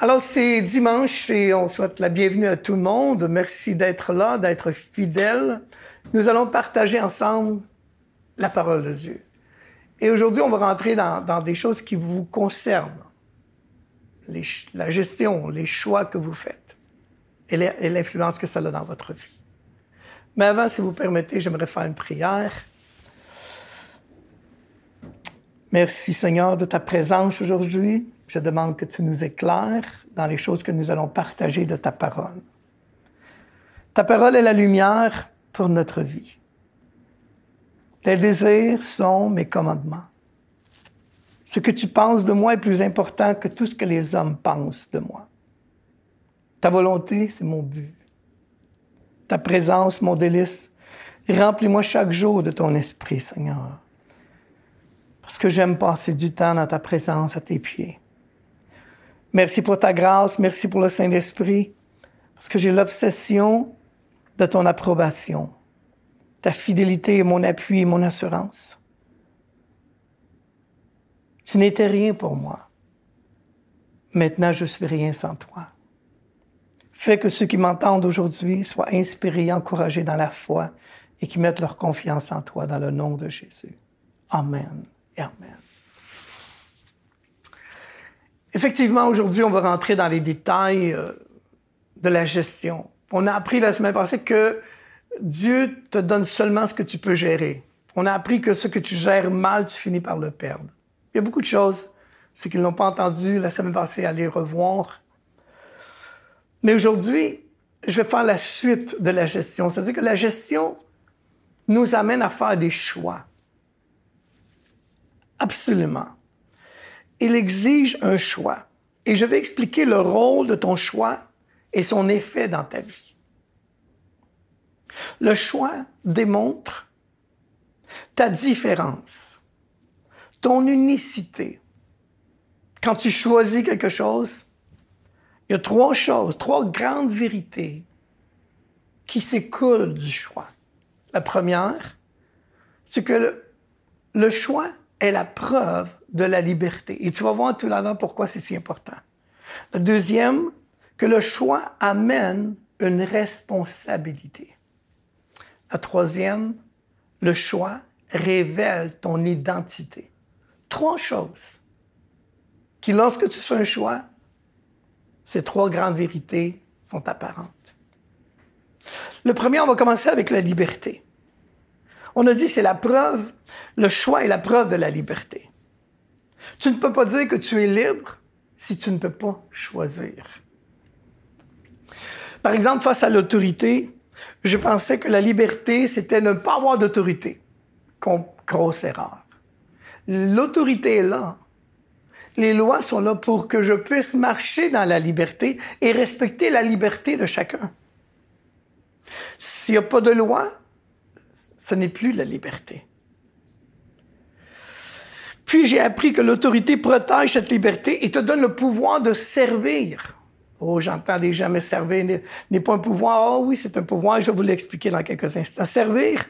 Alors, c'est dimanche et on souhaite la bienvenue à tout le monde. Merci d'être là, d'être fidèle. Nous allons partager ensemble la parole de Dieu. Et aujourd'hui, on va rentrer dans, des choses qui vous concernent. la gestion, les choix que vous faites et l'influence que ça a dans votre vie. Mais avant, si vous permettez, j'aimerais faire une prière. Merci Seigneur de ta présence aujourd'hui. Je demande que tu nous éclaires dans les choses que nous allons partager de ta parole. Ta parole est la lumière pour notre vie. Tes désirs sont mes commandements. Ce que tu penses de moi est plus important que tout ce que les hommes pensent de moi. Ta volonté, c'est mon but. Ta présence, mon délice. Remplis-moi chaque jour de ton esprit, Seigneur. Parce que j'aime passer du temps dans ta présence à tes pieds. Merci pour ta grâce, merci pour le Saint-Esprit, parce que j'ai l'obsession de ton approbation. Ta fidélité est mon appui et mon assurance. Tu n'étais rien pour moi. Maintenant, je suis rien sans toi. Fais que ceux qui m'entendent aujourd'hui soient inspirés et encouragés dans la foi et qui mettent leur confiance en toi dans le nom de Jésus. Amen et Amen. Effectivement, aujourd'hui, on va rentrer dans les détails euh, de la gestion. On a appris la semaine passée que Dieu te donne seulement ce que tu peux gérer. On a appris que ce que tu gères mal, tu finis par le perdre. Il y a beaucoup de choses. Ceux qui n'ont pas entendu la semaine passée, à les revoir. Mais aujourd'hui, je vais faire la suite de la gestion. C'est-à-dire que la gestion nous amène à faire des choix. Absolument il exige un choix. Et je vais expliquer le rôle de ton choix et son effet dans ta vie. Le choix démontre ta différence, ton unicité. Quand tu choisis quelque chose, il y a trois choses, trois grandes vérités qui s'écoulent du choix. La première, c'est que le, le choix est la preuve de la liberté. Et tu vas voir tout à l'heure pourquoi c'est si important. La deuxième, que le choix amène une responsabilité. La troisième, le choix révèle ton identité. Trois choses qui, lorsque tu fais un choix, ces trois grandes vérités sont apparentes. Le premier, on va commencer avec la liberté. On a dit c'est la preuve, le choix est la preuve de la liberté. Tu ne peux pas dire que tu es libre si tu ne peux pas choisir. Par exemple, face à l'autorité, je pensais que la liberté, c'était ne pas avoir d'autorité. Grosse erreur. L'autorité est là. Les lois sont là pour que je puisse marcher dans la liberté et respecter la liberté de chacun. S'il n'y a pas de loi, ce n'est plus la liberté. Puis j'ai appris que l'autorité protège cette liberté et te donne le pouvoir de servir. Oh, j'entends déjà, gens, mais servir n'est pas un pouvoir. Oh oui, c'est un pouvoir, je vais vous l'expliquer dans quelques instants. Servir,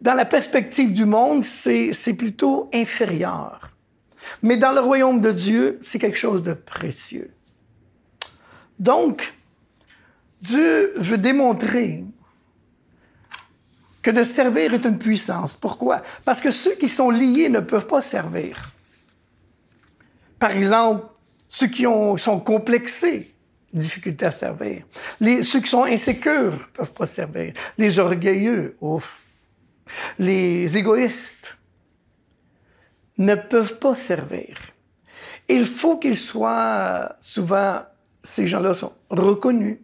dans la perspective du monde, c'est plutôt inférieur. Mais dans le royaume de Dieu, c'est quelque chose de précieux. Donc, Dieu veut démontrer que de servir est une puissance. Pourquoi? Parce que ceux qui sont liés ne peuvent pas servir. Par exemple, ceux qui ont, sont complexés, difficulté à servir. Les, ceux qui sont insécures peuvent pas servir. Les orgueilleux, ouf. Les égoïstes ne peuvent pas servir. Il faut qu'ils soient, souvent, ces gens-là sont reconnus,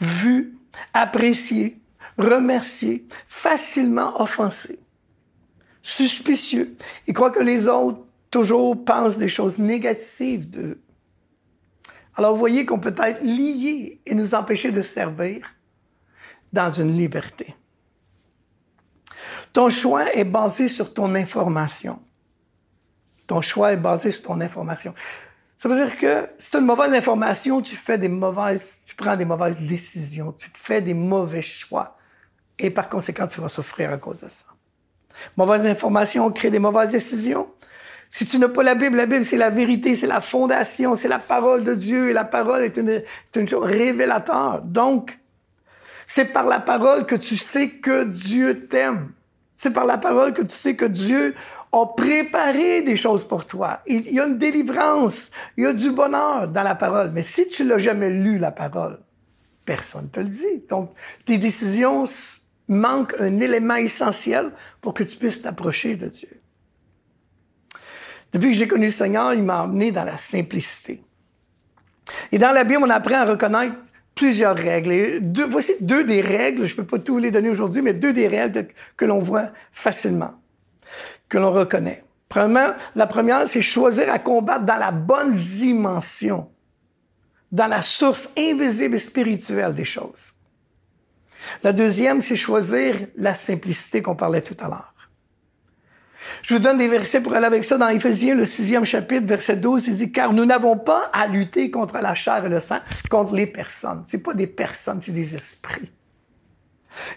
vus, appréciés, remercier, facilement offensé, suspicieux. et croit que les autres toujours pensent des choses négatives d'eux. Alors vous voyez qu'on peut être lié et nous empêcher de servir dans une liberté. Ton choix est basé sur ton information. Ton choix est basé sur ton information. Ça veut dire que si tu as une mauvaise information, tu fais des mauvaises, tu prends des mauvaises décisions, tu fais des mauvais choix et par conséquent, tu vas souffrir à cause de ça. Mauvaise information crée des mauvaises décisions. Si tu n'as pas la Bible, la Bible, c'est la vérité, c'est la fondation, c'est la parole de Dieu, et la parole est une, chose révélateur. Donc, c'est par la parole que tu sais que Dieu t'aime. C'est par la parole que tu sais que Dieu a préparé des choses pour toi. Il y a une délivrance, il y a du bonheur dans la parole. Mais si tu l'as jamais lu, la parole, personne ne te le dit. Donc, tes décisions manque un élément essentiel pour que tu puisses t'approcher de Dieu. Depuis que j'ai connu le Seigneur, il m'a amené dans la simplicité. Et dans la Bible, on apprend à reconnaître plusieurs règles. voici deux des règles, je ne peux pas tous les donner aujourd'hui, mais deux des règles que l'on voit facilement, que l'on reconnaît. Premièrement, la première, c'est choisir à combattre dans la bonne dimension, dans la source invisible et spirituelle des choses. La deuxième, c'est choisir la simplicité qu'on parlait tout à l'heure. Je vous donne des versets pour aller avec ça. Dans Éphésiens, le sixième chapitre, verset 12, il dit, car nous n'avons pas à lutter contre la chair et le sang, contre les personnes. C'est pas des personnes, c'est des esprits.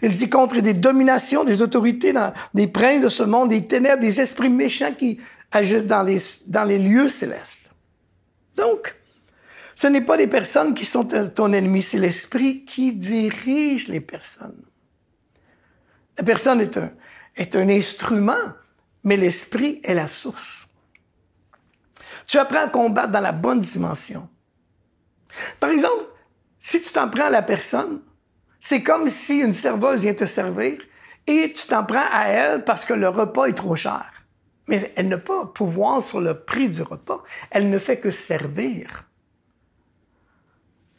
Il dit contre des dominations, des autorités, des princes de ce monde, des ténèbres, des esprits méchants qui agissent dans les, dans les lieux célestes. Donc, ce n'est pas les personnes qui sont ton ennemi, c'est l'esprit qui dirige les personnes. La personne est un, est un instrument, mais l'esprit est la source. Tu apprends à combattre dans la bonne dimension. Par exemple, si tu t'en prends à la personne, c'est comme si une serveuse vient te servir et tu t'en prends à elle parce que le repas est trop cher. Mais elle n'a pas pouvoir sur le prix du repas. Elle ne fait que servir.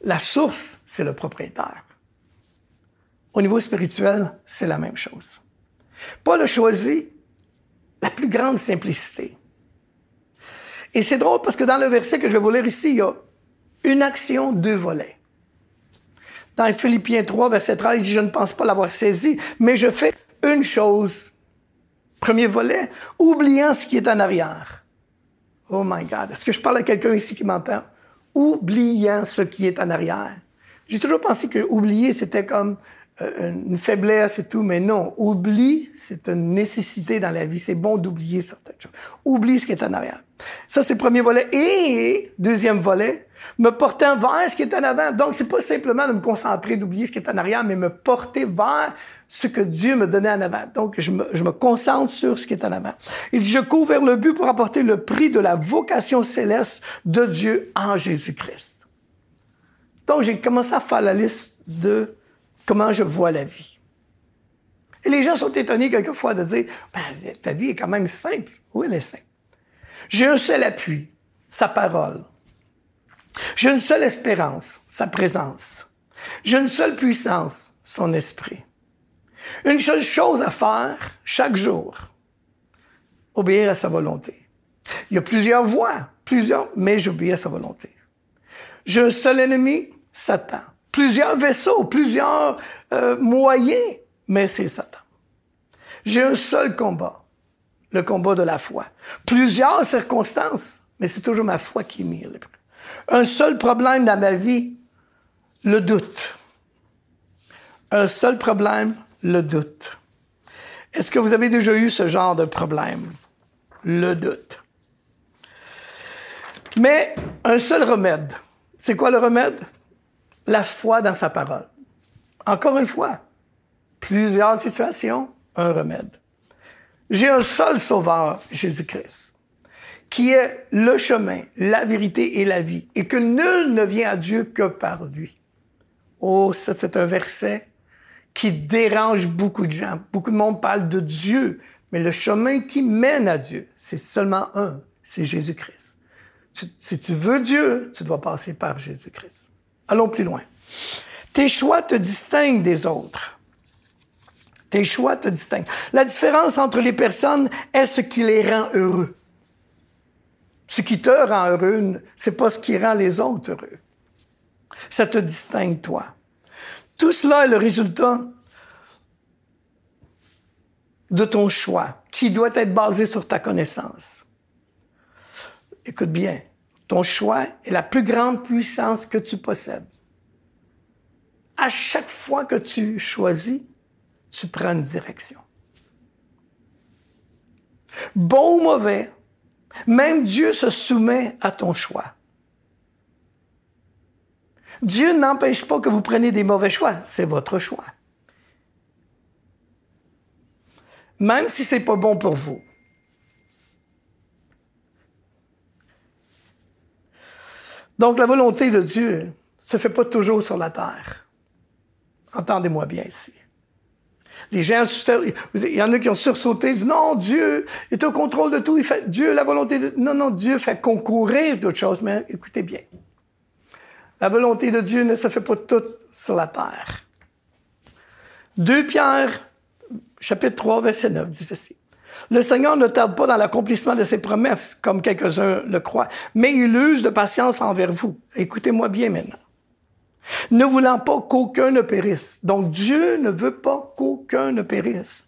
La source, c'est le propriétaire. Au niveau spirituel, c'est la même chose. Paul a choisi la plus grande simplicité. Et c'est drôle parce que dans le verset que je vais vous lire ici, il y a une action, deux volets. Dans Philippiens 3, verset 13, je ne pense pas l'avoir saisi, mais je fais une chose. Premier volet, oubliant ce qui est en arrière. Oh my God, est-ce que je parle à quelqu'un ici qui m'entend? oubliant ce qui est en arrière. J'ai toujours pensé que oublier, c'était comme euh, une faiblesse et tout, mais non. oublier, c'est une nécessité dans la vie. C'est bon d'oublier certaines choses. Oublie ce qui est en arrière. Ça, c'est le premier volet. Et, deuxième volet, me porter vers ce qui est en avant. Donc, c'est pas simplement de me concentrer d'oublier ce qui est en arrière, mais me porter vers ce que Dieu me donnait en avant. Donc, je me, concentre sur ce qui est en avant. Il dit, je cours vers le but pour apporter le prix de la vocation céleste de Dieu en Jésus-Christ. Donc, j'ai commencé à faire la liste de comment je vois la vie. Et les gens sont étonnés quelquefois de dire, ben, ta vie est quand même simple. Oui, elle est simple. J'ai un seul appui, sa parole. J'ai une seule espérance, sa présence. J'ai une seule puissance, son esprit. Une seule chose à faire chaque jour, obéir à sa volonté. Il y a plusieurs voies, plusieurs, mais j'obéis à sa volonté. J'ai un seul ennemi, Satan. Plusieurs vaisseaux, plusieurs euh, moyens, mais c'est Satan. J'ai un seul combat, le combat de la foi. Plusieurs circonstances, mais c'est toujours ma foi qui est Un seul problème dans ma vie, le doute. Un seul problème, le doute. Est-ce que vous avez déjà eu ce genre de problème? Le doute. Mais un seul remède. C'est quoi le remède? La foi dans sa parole. Encore une fois, plusieurs situations, un remède. J'ai un seul sauveur, Jésus-Christ, qui est le chemin, la vérité et la vie, et que nul ne vient à Dieu que par lui. Oh, c'est un verset qui dérange beaucoup de gens. Beaucoup de monde parle de Dieu, mais le chemin qui mène à Dieu, c'est seulement un, c'est Jésus-Christ. Si tu veux Dieu, tu dois passer par Jésus-Christ. Allons plus loin. Tes choix te distinguent des autres. Tes choix te distinguent. La différence entre les personnes est ce qui les rend heureux. Ce qui te rend heureux, c'est pas ce qui rend les autres heureux. Ça te distingue toi. Tout cela est le résultat de ton choix, qui doit être basé sur ta connaissance. Écoute bien, ton choix est la plus grande puissance que tu possèdes. À chaque fois que tu choisis, tu prends une direction. Bon ou mauvais, même Dieu se soumet à ton choix. Dieu n'empêche pas que vous preniez des mauvais choix, c'est votre choix. Même si c'est pas bon pour vous. Donc la volonté de Dieu se fait pas toujours sur la terre. Entendez-moi bien ici. Les gens, il y en a qui ont sursauté, disent non, Dieu est au contrôle de tout, il fait Dieu la volonté de. Non, non, Dieu fait concourir d'autres choses, mais écoutez bien. La volonté de Dieu ne se fait pas toute sur la terre. 2 Pierre, chapitre 3, verset 9, dit ceci. Le Seigneur ne tarde pas dans l'accomplissement de ses promesses, comme quelques-uns le croient, mais il use de patience envers vous. Écoutez-moi bien maintenant. Ne voulant pas qu'aucun ne périsse. Donc Dieu ne veut pas qu'aucun ne périsse,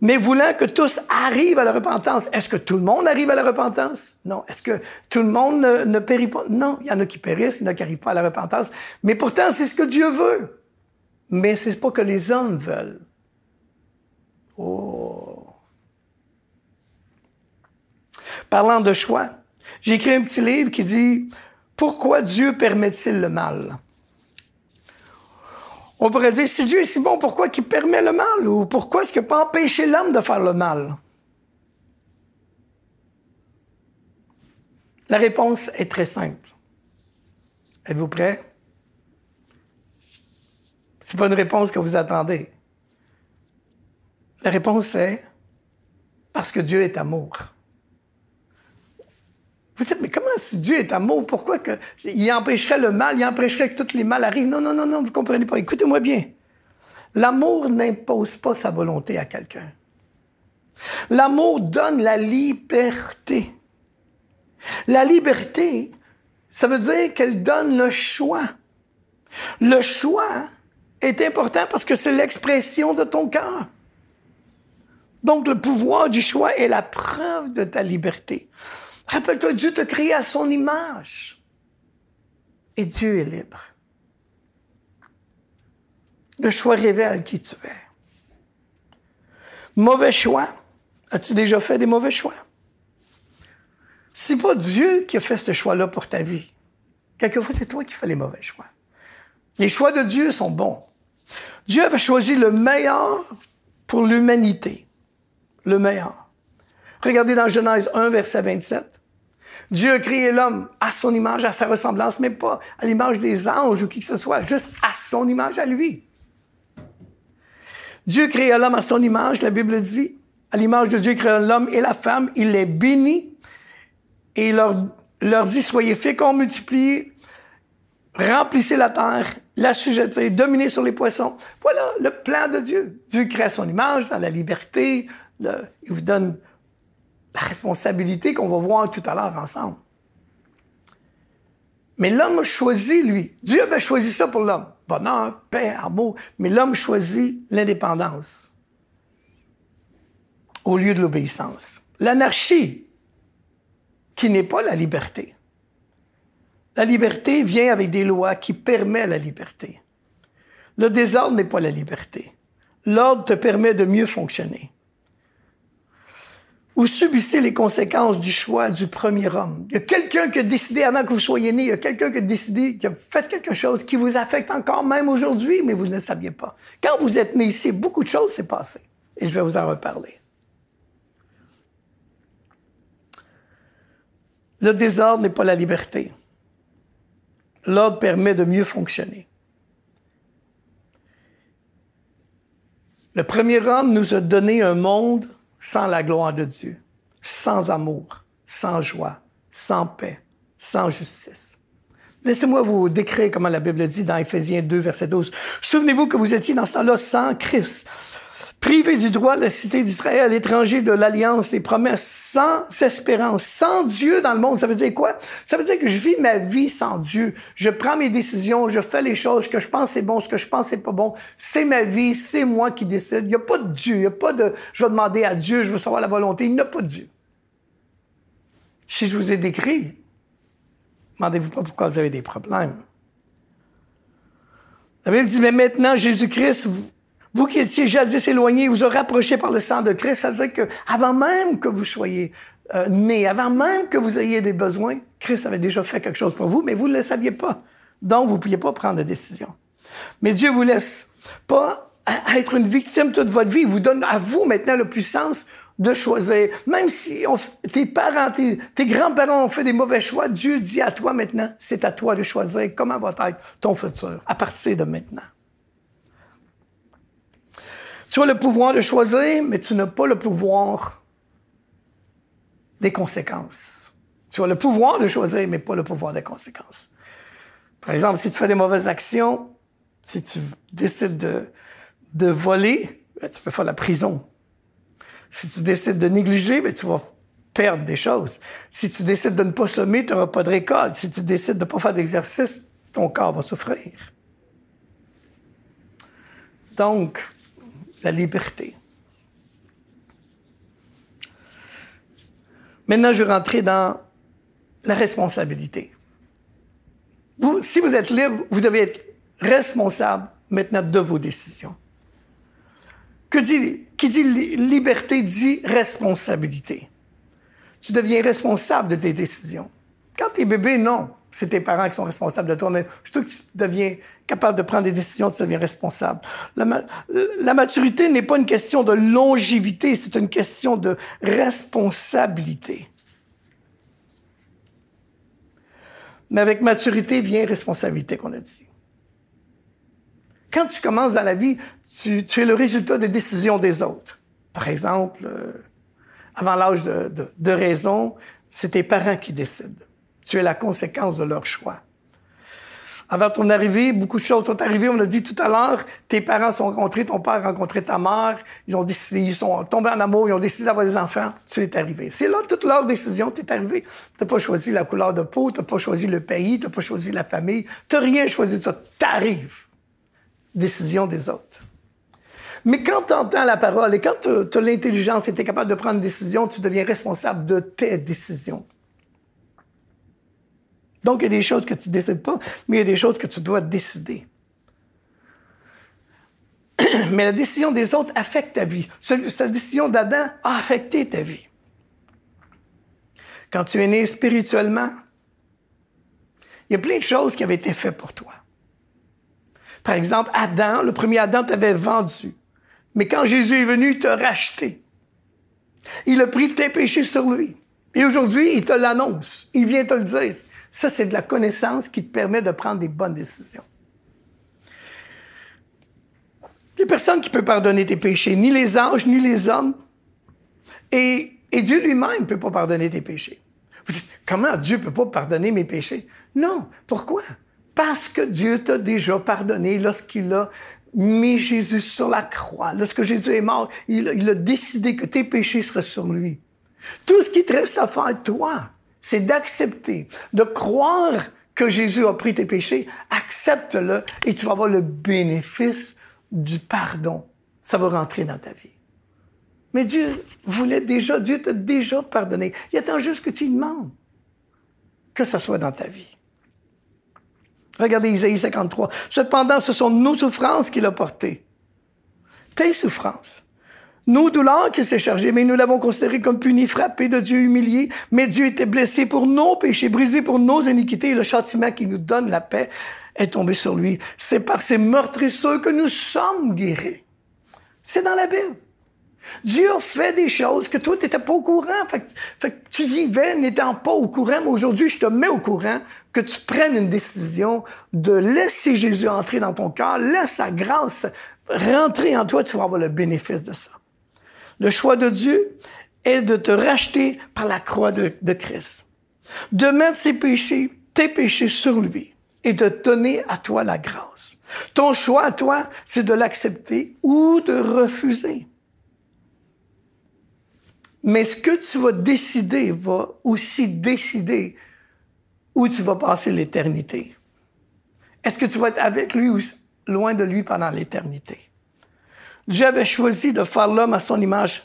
mais voulant que tous arrivent à la repentance. Est-ce que tout le monde arrive à la repentance? Non. Est-ce que tout le monde ne, périt pas? Non. Il y en a qui périssent, il y en a qui n'arrivent pas à la repentance. Mais pourtant, c'est ce que Dieu veut. Mais c'est pas que les hommes veulent. Oh. Parlant de choix, j'ai écrit un petit livre qui dit Pourquoi Dieu permet-il le mal? On pourrait dire, si Dieu est si bon, pourquoi qu'il permet le mal? Ou pourquoi est-ce qu'il peut pas empêché l'homme de faire le mal? La réponse est très simple. Êtes-vous prêt C'est pas une réponse que vous attendez. La réponse est parce que Dieu est amour. Vous mais comment si Dieu est amour, pourquoi il empêcherait le mal, il empêcherait que tous les mal arrivent? Non, non, non, non, vous comprenez pas. Écoutez-moi bien. L'amour n'impose pas sa volonté à quelqu'un. L'amour donne la liberté. La liberté, ça veut dire qu'elle donne le choix. Le choix est important parce que c'est l'expression de ton cœur. Donc le pouvoir du choix est la preuve de ta liberté. Rappelle-toi, Dieu te crée à son image. Et Dieu est libre. Le choix révèle qui tu es. Mauvais choix. As-tu déjà fait des mauvais choix? C'est pas Dieu qui a fait ce choix-là pour ta vie. Quelquefois, c'est toi qui fais les mauvais choix. Les choix de Dieu sont bons. Dieu avait choisi le meilleur pour l'humanité. Le meilleur. Regardez dans Genèse 1, verset 27. Dieu a créé l'homme à son image, à sa ressemblance, mais pas à l'image des anges ou qui que ce soit, juste à son image, à lui. Dieu créa l'homme à son image, la Bible dit. À l'image de Dieu créa l'homme et la femme, il les bénit et leur, leur dit, soyez féconds, multipliez, remplissez la terre, la sujetez, dominez sur les poissons. Voilà le plan de Dieu. Dieu crée son image, dans la liberté, il vous donne la responsabilité qu'on va voir tout à l'heure ensemble. Mais l'homme choisit, lui. Dieu avait choisi ça pour l'homme. Bonheur, paix, amour. Mais l'homme choisit l'indépendance au lieu de l'obéissance. L'anarchie, qui n'est pas la liberté. La liberté vient avec des lois qui permettent la liberté. Le désordre n'est pas la liberté. L'ordre te permet de mieux fonctionner. Vous subissez les conséquences du choix du premier homme. Il y a quelqu'un qui a décidé avant que vous soyez né, il y a quelqu'un qui a décidé, qui a fait quelque chose qui vous affecte encore même aujourd'hui, mais vous ne le saviez pas. Quand vous êtes né ici, beaucoup de choses s'est passé. Et je vais vous en reparler. Le désordre n'est pas la liberté. L'ordre permet de mieux fonctionner. Le premier homme nous a donné un monde sans la gloire de Dieu, sans amour, sans joie, sans paix, sans justice. Laissez-moi vous décrire comment la Bible dit dans Éphésiens 2, verset 12. Souvenez-vous que vous étiez dans ce temps-là sans Christ. « Privé du droit de la cité d'Israël, l'étranger de l'alliance, des promesses, sans espérance, sans Dieu dans le monde. Ça veut dire quoi? Ça veut dire que je vis ma vie sans Dieu. Je prends mes décisions, je fais les choses, ce que je pense c'est bon, ce que je pense c'est pas bon. C'est ma vie, c'est moi qui décide. Il n'y a pas de Dieu, il n'y a pas de je vais demander à Dieu, je veux savoir la volonté. Il n'y a pas de Dieu. Si je vous ai décrit, demandez-vous pas pourquoi vous avez des problèmes. La Bible dit, mais maintenant, Jésus-Christ, vous qui étiez jadis éloignés, vous êtes rapproché par le sang de Christ, c'est-à-dire que avant même que vous soyez euh, nés, avant même que vous ayez des besoins, Christ avait déjà fait quelque chose pour vous, mais vous ne le saviez pas. Donc, vous ne pouviez pas prendre la décision. Mais Dieu vous laisse pas être une victime toute votre vie. Il vous donne à vous maintenant la puissance de choisir. Même si tes parents, tes, tes grands-parents ont fait des mauvais choix, Dieu dit à toi maintenant, c'est à toi de choisir comment va être ton futur à partir de maintenant. Tu as le pouvoir de choisir, mais tu n'as pas le pouvoir des conséquences. Tu as le pouvoir de choisir, mais pas le pouvoir des conséquences. Par exemple, si tu fais des mauvaises actions, si tu décides de, voler, ben, tu peux faire la prison. Si tu décides de négliger, ben, tu vas perdre des choses. Si tu décides de ne pas sommer, tu n'auras pas de récolte. Si tu décides de ne pas faire d'exercice, ton corps va souffrir. Donc, la liberté. Maintenant, je vais rentrer dans la responsabilité. si vous êtes libre, vous devez être responsable maintenant de vos décisions. Que dit, qui dit liberté dit responsabilité. Tu deviens responsable de tes décisions. Quand tu es bébé, non c'est tes parents qui sont responsables de toi, mais surtout que tu deviens capable de prendre des décisions, tu deviens responsable. La, maturité n'est pas une question de longévité, c'est une question de responsabilité. Mais avec maturité vient responsabilité, qu'on a dit. Quand tu commences dans la vie, tu, es le résultat des décisions des autres. Par exemple, euh, avant l'âge de, de raison, c'est tes parents qui décident tu es la conséquence de leur choix. Avant ton arrivée, beaucoup de choses sont arrivées. On l'a dit tout à l'heure, tes parents sont rencontrés, ton père a rencontré ta mère. Ils ont décidé, ils sont tombés en amour, ils ont décidé d'avoir des enfants. Tu es arrivé. C'est là toute leur décision, tu es arrivé. Tu pas choisi la couleur de peau, tu pas choisi le pays, tu pas choisi la famille. Tu rien choisi de ça. Tu arrives. Décision des autres. Mais quand tu entends la parole et quand tu as l'intelligence et tu es capable de prendre une décision, tu deviens responsable de tes décisions. Donc, il y a des choses que tu ne décides pas, mais il y a des choses que tu dois décider. mais la décision des autres affecte ta vie. Cette décision d'Adam a affecté ta vie. Quand tu es né spirituellement, il y a plein de choses qui avaient été faites pour toi. Par exemple, Adam, le premier Adam t'avait vendu. Mais quand Jésus est venu, te racheter, Il a pris tes péchés sur lui. Et aujourd'hui, il te l'annonce. Il vient te le dire. Ça, c'est de la connaissance qui te permet de prendre des bonnes décisions. Il n'y a personne qui peut pardonner tes péchés, ni les anges, ni les hommes. Et, Dieu lui-même ne peut pas pardonner tes péchés. Vous dites, comment Dieu ne peut pas pardonner mes péchés? Non. Pourquoi? Parce que Dieu t'a déjà pardonné lorsqu'il a mis Jésus sur la croix. Lorsque Jésus est mort, il, il a décidé que tes péchés seraient sur lui. Tout ce qui te reste à faire, toi, c'est d'accepter, de croire que Jésus a pris tes péchés, accepte-le et tu vas avoir le bénéfice du pardon. Ça va rentrer dans ta vie. Mais Dieu voulait déjà, Dieu t'a déjà pardonné. Il attend juste que tu lui demandes que ça soit dans ta vie. Regardez Isaïe 53. Cependant, ce sont nos souffrances qu'il a portées. Tes souffrances nos douleurs qui s'est chargé, mais nous l'avons considéré comme puni, frappé de Dieu, humilié. Mais Dieu était blessé pour nos péchés, brisé pour nos iniquités. Et le châtiment qui nous donne la paix est tombé sur lui. C'est par ses meurtrisseurs que nous sommes guéris. C'est dans la Bible. Dieu a fait des choses que toi, tu pas au courant. tu vivais n'étant pas au courant, mais aujourd'hui, je te mets au courant que tu prennes une décision de laisser Jésus entrer dans ton cœur, laisse la grâce rentrer en toi, tu vas avoir le bénéfice de ça. Le choix de Dieu est de te racheter par la croix de, Christ, de mettre ses péchés, tes péchés sur lui et de donner à toi la grâce. Ton choix à toi, c'est de l'accepter ou de refuser. Mais ce que tu vas décider va aussi décider où tu vas passer l'éternité. Est-ce que tu vas être avec lui ou loin de lui pendant l'éternité? Dieu avait choisi de faire l'homme à son image,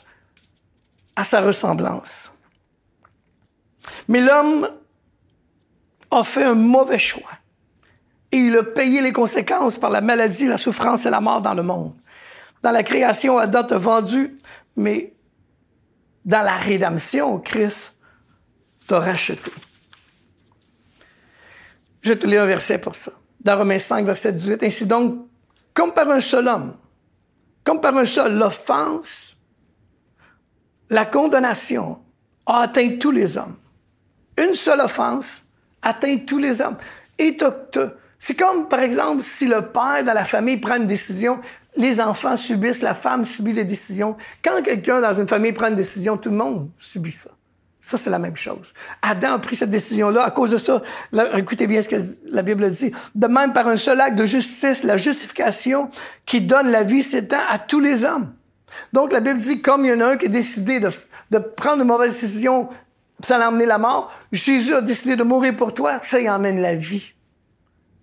à sa ressemblance. Mais l'homme a fait un mauvais choix et il a payé les conséquences par la maladie, la souffrance et la mort dans le monde. Dans la création, Adam t'a vendu, mais dans la rédemption, Christ t'a racheté. Je te lis un verset pour ça. Dans Romains 5, verset 18. Ainsi donc, comme par un seul homme, comme par un seul, l'offense, la condamnation a atteint tous les hommes. Une seule offense atteint tous les hommes. Et c'est comme, par exemple, si le père dans la famille prend une décision, les enfants subissent, la femme subit les décisions. Quand quelqu'un dans une famille prend une décision, tout le monde subit ça. Ça, c'est la même chose. Adam a pris cette décision-là. À cause de ça, écoutez bien ce que la Bible dit. De même, par un seul acte de justice, la justification qui donne la vie s'étend à tous les hommes. Donc, la Bible dit, comme il y en a un qui a décidé de, prendre une mauvaise décision, ça l'a emmené la mort, Jésus a décidé de mourir pour toi, ça y emmène la vie.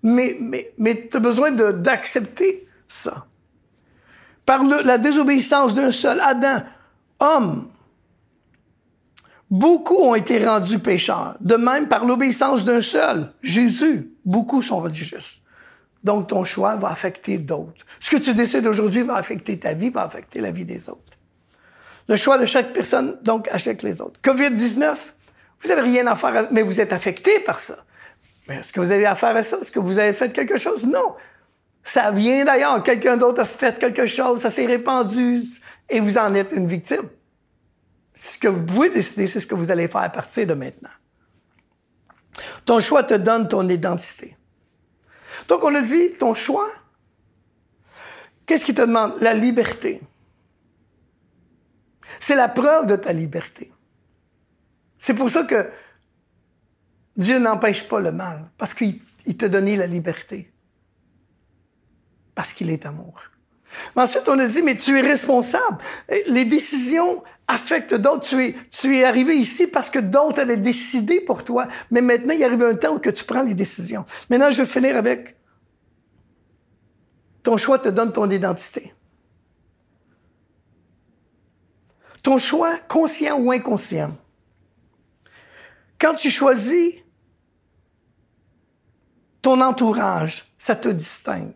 Mais, mais, mais tu as besoin d'accepter ça. Par la désobéissance d'un seul Adam, homme, Beaucoup ont été rendus pécheurs. De même, par l'obéissance d'un seul, Jésus, beaucoup sont rendus Donc, ton choix va affecter d'autres. Ce que tu décides aujourd'hui va affecter ta vie, va affecter la vie des autres. Le choix de chaque personne, donc, affecte les autres. COVID-19, vous n'avez rien à faire, mais vous êtes affecté par ça. Mais est-ce que vous avez affaire à ça? Est-ce que vous avez fait quelque chose? Non. Ça vient d'ailleurs. Quelqu'un d'autre a fait quelque chose, ça s'est répandu et vous en êtes une victime. Ce que vous pouvez décider, c'est ce que vous allez faire à partir de maintenant. Ton choix te donne ton identité. Donc, on a dit, ton choix, qu'est-ce qu'il te demande? La liberté. C'est la preuve de ta liberté. C'est pour ça que Dieu n'empêche pas le mal, parce qu'il te donné la liberté, parce qu'il est amour. Mais ensuite, on a dit, mais tu es responsable. Les décisions affectent d'autres. Tu es, arrivé ici parce que d'autres avaient décidé pour toi. Mais maintenant, il arrive un temps où que tu prends les décisions. Maintenant, je vais finir avec ton choix te donne ton identité. Ton choix, conscient ou inconscient. Quand tu choisis ton entourage, ça te distingue.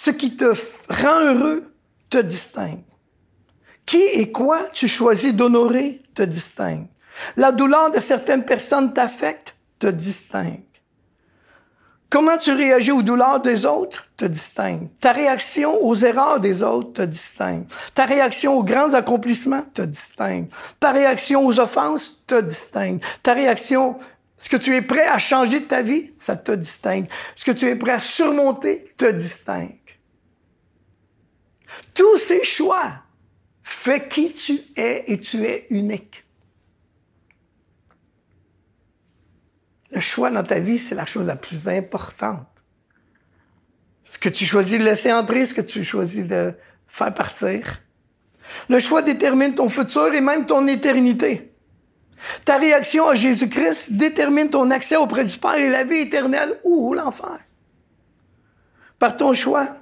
Ce qui te rend heureux te distingue. Qui et quoi tu choisis d'honorer te distingue. La douleur de certaines personnes t'affecte, te distingue. Comment tu réagis aux douleurs des autres te distingue. Ta réaction aux erreurs des autres te distingue. Ta réaction aux grands accomplissements te distingue. Ta réaction aux offenses te distingue. Ta réaction, ce que tu es prêt à changer de ta vie, ça te distingue. Ce que tu es prêt à surmonter te distingue. Tous ces choix font qui tu es et tu es unique. Le choix dans ta vie, c'est la chose la plus importante. Ce que tu choisis de laisser entrer, ce que tu choisis de faire partir. Le choix détermine ton futur et même ton éternité. Ta réaction à Jésus-Christ détermine ton accès auprès du Père et la vie éternelle ou l'enfer. Par ton choix,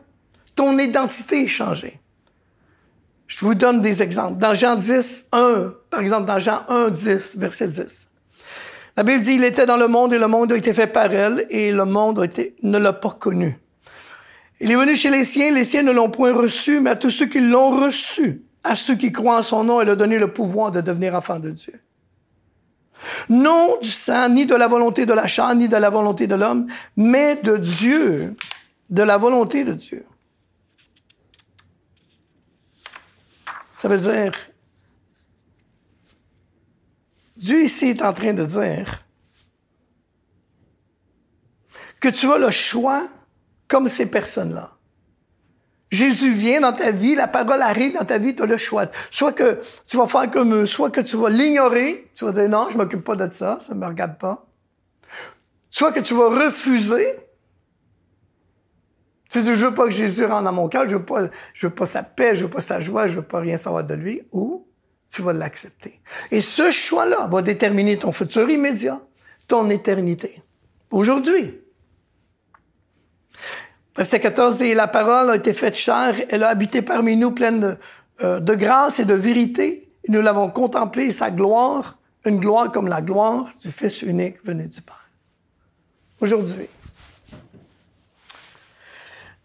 ton identité est changée. Je vous donne des exemples. Dans Jean 10, 1, par exemple, dans Jean 1, 10, verset 10. La Bible dit, il était dans le monde et le monde a été fait par elle et le monde ne l'a pas connu. Il est venu chez les siens, les siens ne l'ont point reçu, mais à tous ceux qui l'ont reçu, à ceux qui croient en son nom, elle a donné le pouvoir de devenir enfant de Dieu. Non du sang, ni de la volonté de la chair, ni de la volonté de l'homme, mais de Dieu, de la volonté de Dieu. Ça veut dire, Dieu ici est en train de dire que tu as le choix comme ces personnes-là. Jésus vient dans ta vie, la parole arrive dans ta vie, tu as le choix. Soit que tu vas faire comme eux, soit que tu vas l'ignorer, tu vas dire non, je m'occupe pas de ça, ça ne me regarde pas. Soit que tu vas refuser tu dis, je veux pas que Jésus rentre dans mon cœur, je veux pas, je veux pas sa paix, je veux pas sa joie, je veux pas rien savoir de lui, ou tu vas l'accepter. Et ce choix-là va déterminer ton futur immédiat, ton éternité. Aujourd'hui. Verset 14, et la parole a été faite chair, elle a habité parmi nous pleine de, euh, de grâce et de vérité. Et nous l'avons contemplée, sa gloire, une gloire comme la gloire du Fils unique venu du Père. Aujourd'hui,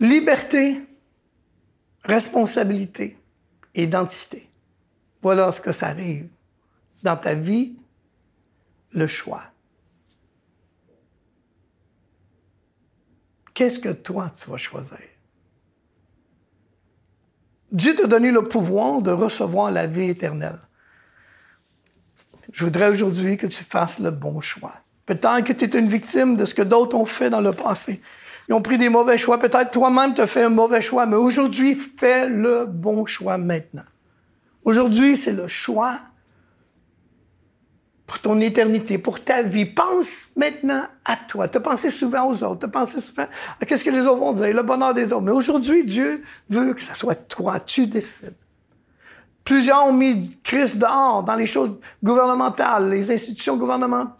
Liberté, responsabilité, identité. Voilà ce que ça arrive. Dans ta vie, le choix. Qu'est-ce que toi, tu vas choisir? Dieu t'a donné le pouvoir de recevoir la vie éternelle. Je voudrais aujourd'hui que tu fasses le bon choix. Peut-être que tu es une victime de ce que d'autres ont fait dans le passé. Ils ont pris des mauvais choix. Peut-être toi-même, tu as fait un mauvais choix, mais aujourd'hui, fais le bon choix maintenant. Aujourd'hui, c'est le choix pour ton éternité, pour ta vie. Pense maintenant à toi. Tu as pensé souvent aux autres, tu as pensé souvent à qu'est-ce que les autres vont dire, le bonheur des autres. Mais aujourd'hui, Dieu veut que ce soit toi, tu décides. Plusieurs ont mis Christ dehors dans les choses gouvernementales, les institutions gouvernementales,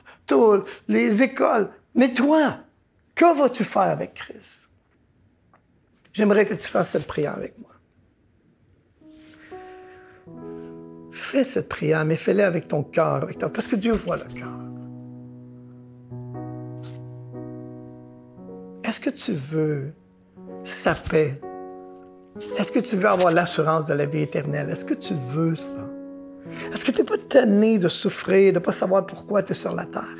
les écoles. Mais toi, que vas-tu faire avec Christ? J'aimerais que tu fasses cette prière avec moi. Fais cette prière, mais fais-la avec ton cœur, avec parce que Dieu voit le cœur. Est-ce que tu veux sa paix? Est-ce que tu veux avoir l'assurance de la vie éternelle? Est-ce que tu veux ça? Est-ce que tu n'es pas tanné de souffrir, de ne pas savoir pourquoi tu es sur la terre?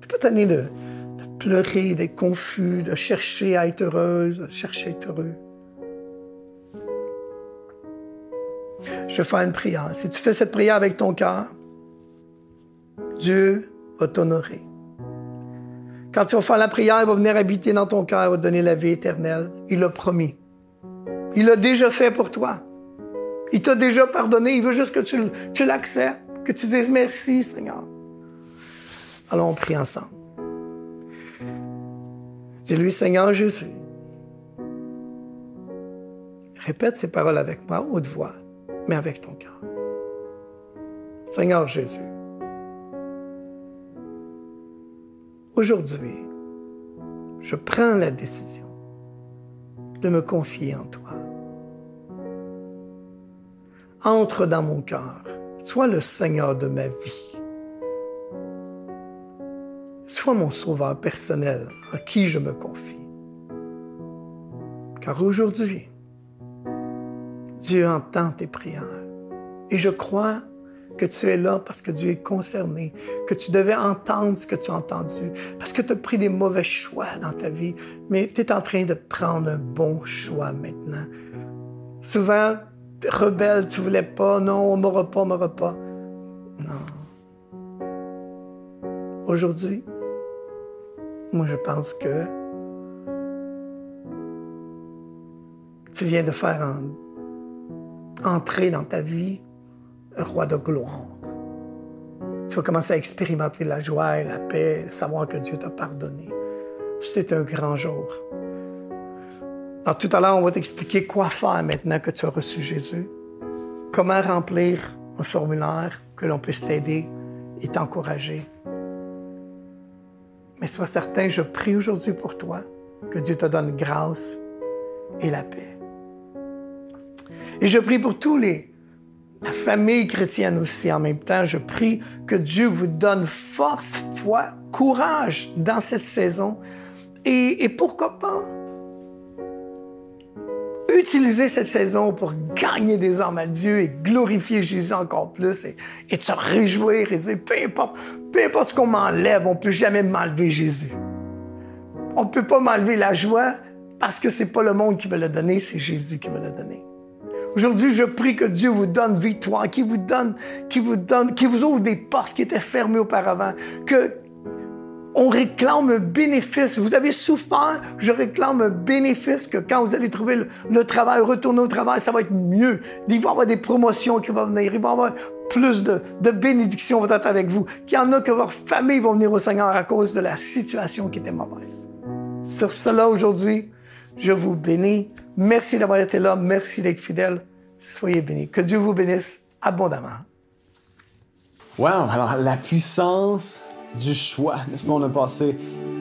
Tu n'es pas tanné de, pleurer, d'être confus, de chercher à être heureuse, de chercher à être heureux. Je vais faire une prière. Si tu fais cette prière avec ton cœur, Dieu va t'honorer. Quand tu vas faire la prière, il va venir habiter dans ton cœur, il va te donner la vie éternelle. Il l'a promis. Il l'a déjà fait pour toi. Il t'a déjà pardonné. Il veut juste que tu, tu l'acceptes, que tu dises merci, Seigneur. Allons, on prie ensemble. Dis-lui, Seigneur Jésus, répète ces paroles avec moi, haute voix, mais avec ton cœur. Seigneur Jésus, aujourd'hui, je prends la décision de me confier en toi. Entre dans mon cœur, sois le Seigneur de ma vie sois mon sauveur personnel à qui je me confie. Car aujourd'hui, Dieu entend tes prières. Et je crois que tu es là parce que Dieu est concerné, que tu devais entendre ce que tu as entendu, parce que tu as pris des mauvais choix dans ta vie, mais tu es en train de prendre un bon choix maintenant. Souvent, rebelle, tu voulais pas, non, on m'aura pas, on m'aura pas. Non. Aujourd'hui, moi je pense que tu viens de faire entrer dans ta vie un roi de gloire. Tu vas commencer à expérimenter la joie et la paix, savoir que Dieu t'a pardonné. C'est un grand jour. Alors, tout à l'heure, on va t'expliquer quoi faire maintenant que tu as reçu Jésus, comment remplir un formulaire que l'on puisse t'aider et t'encourager et sois certain, je prie aujourd'hui pour toi, que Dieu te donne grâce et la paix. Et je prie pour tous les la famille chrétienne aussi en même temps. Je prie que Dieu vous donne force, foi, courage dans cette saison. et pourquoi pas utiliser cette saison pour gagner des armes à Dieu et glorifier Jésus encore plus et, et de se réjouir et dire peu importe, peu importe ce qu'on m'enlève, on ne peut jamais m'enlever Jésus. On ne peut pas m'enlever la joie parce que c'est pas le monde qui me l'a donné, c'est Jésus qui me l'a donné. Aujourd'hui, je prie que Dieu vous donne victoire, qu'il vous donne, qu'il vous donne, qui vous ouvre des portes qui étaient fermées auparavant, que, on réclame un bénéfice. Vous avez souffert, je réclame un bénéfice que quand vous allez trouver le, travail, retourner au travail, ça va être mieux. Il va y avoir des promotions qui vont venir, il va y avoir plus de, bénédictions vont être avec vous. Qu'il y en a que leur famille vont venir au Seigneur à cause de la situation qui était mauvaise. Sur cela aujourd'hui, je vous bénis. Merci d'avoir été là. Merci d'être fidèle. Soyez bénis. Que Dieu vous bénisse abondamment. Wow! Alors, la puissance du choix. N'est-ce pas, on a passé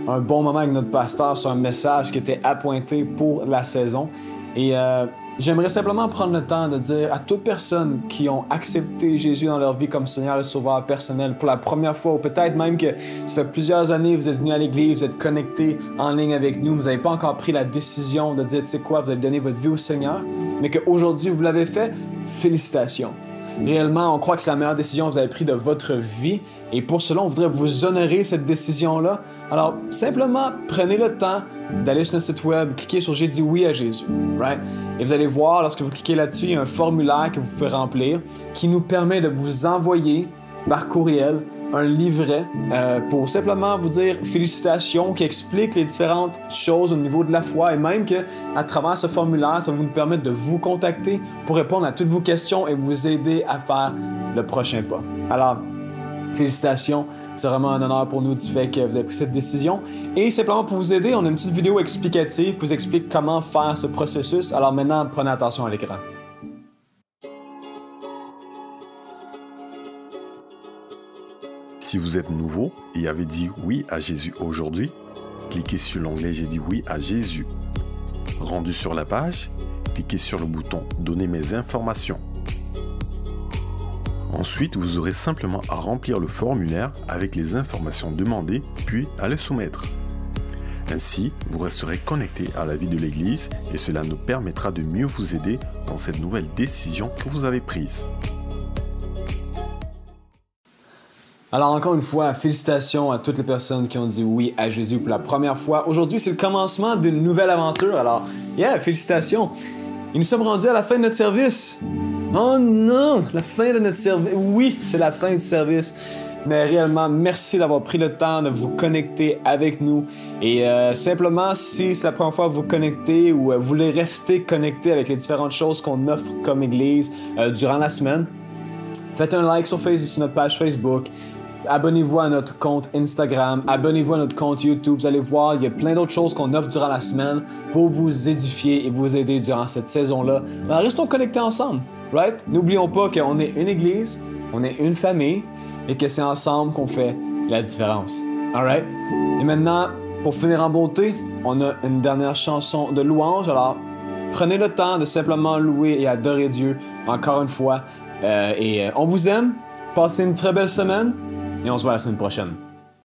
un bon moment avec notre pasteur sur un message qui était appointé pour la saison. Et euh, j'aimerais simplement prendre le temps de dire à toute personne qui ont accepté Jésus dans leur vie comme Seigneur et Sauveur personnel pour la première fois, ou peut-être même que ça fait plusieurs années, vous êtes venu à l'église, vous êtes connecté en ligne avec nous, vous n'avez pas encore pris la décision de dire, tu sais quoi, vous allez donner votre vie au Seigneur, mais qu'aujourd'hui vous l'avez fait, félicitations Réellement, on croit que c'est la meilleure décision que vous avez prise de votre vie. Et pour cela, on voudrait vous honorer cette décision-là. Alors, simplement, prenez le temps d'aller sur notre site web, cliquez sur J'ai dit oui à Jésus. Right? Et vous allez voir, lorsque vous cliquez là-dessus, il y a un formulaire que vous pouvez remplir qui nous permet de vous envoyer par courriel un livret euh, pour simplement vous dire félicitations, qui explique les différentes choses au niveau de la foi et même que à travers ce formulaire, ça va nous permettre de vous contacter pour répondre à toutes vos questions et vous aider à faire le prochain pas. Alors, Félicitations, c'est vraiment un honneur pour nous du fait que vous avez pris cette décision. Et simplement pour vous aider, on a une petite vidéo explicative qui vous explique comment faire ce processus. Alors maintenant, prenez attention à l'écran. Si vous êtes nouveau et avez dit oui à Jésus aujourd'hui, cliquez sur l'onglet J'ai dit oui à Jésus. Rendu sur la page, cliquez sur le bouton Donner mes informations. Ensuite, vous aurez simplement à remplir le formulaire avec les informations demandées, puis à le soumettre. Ainsi, vous resterez connecté à la vie de l'Église et cela nous permettra de mieux vous aider dans cette nouvelle décision que vous avez prise. Alors encore une fois, félicitations à toutes les personnes qui ont dit oui à Jésus pour la première fois. Aujourd'hui, c'est le commencement d'une nouvelle aventure. Alors, yeah, félicitations. Et nous sommes rendus à la fin de notre service. Oh non, la fin de notre service. Oui, c'est la fin du service. Mais réellement, merci d'avoir pris le temps de vous connecter avec nous. Et euh, simplement, si c'est la première fois que vous connectez ou euh, vous voulez rester connecté avec les différentes choses qu'on offre comme Église euh, durant la semaine, faites un like sur, Facebook, sur notre page Facebook, Abonnez-vous à notre compte Instagram, abonnez-vous à notre compte YouTube. Vous allez voir, il y a plein d'autres choses qu'on offre durant la semaine pour vous édifier et vous aider durant cette saison-là. Alors, restons connectés ensemble, right? N'oublions pas qu'on est une église, on est une famille et que c'est ensemble qu'on fait la différence. All Et maintenant, pour finir en beauté, on a une dernière chanson de louange. Alors, prenez le temps de simplement louer et adorer Dieu encore une fois. Euh, et euh, on vous aime. Passez une très belle semaine. Et on se voit la semaine prochaine.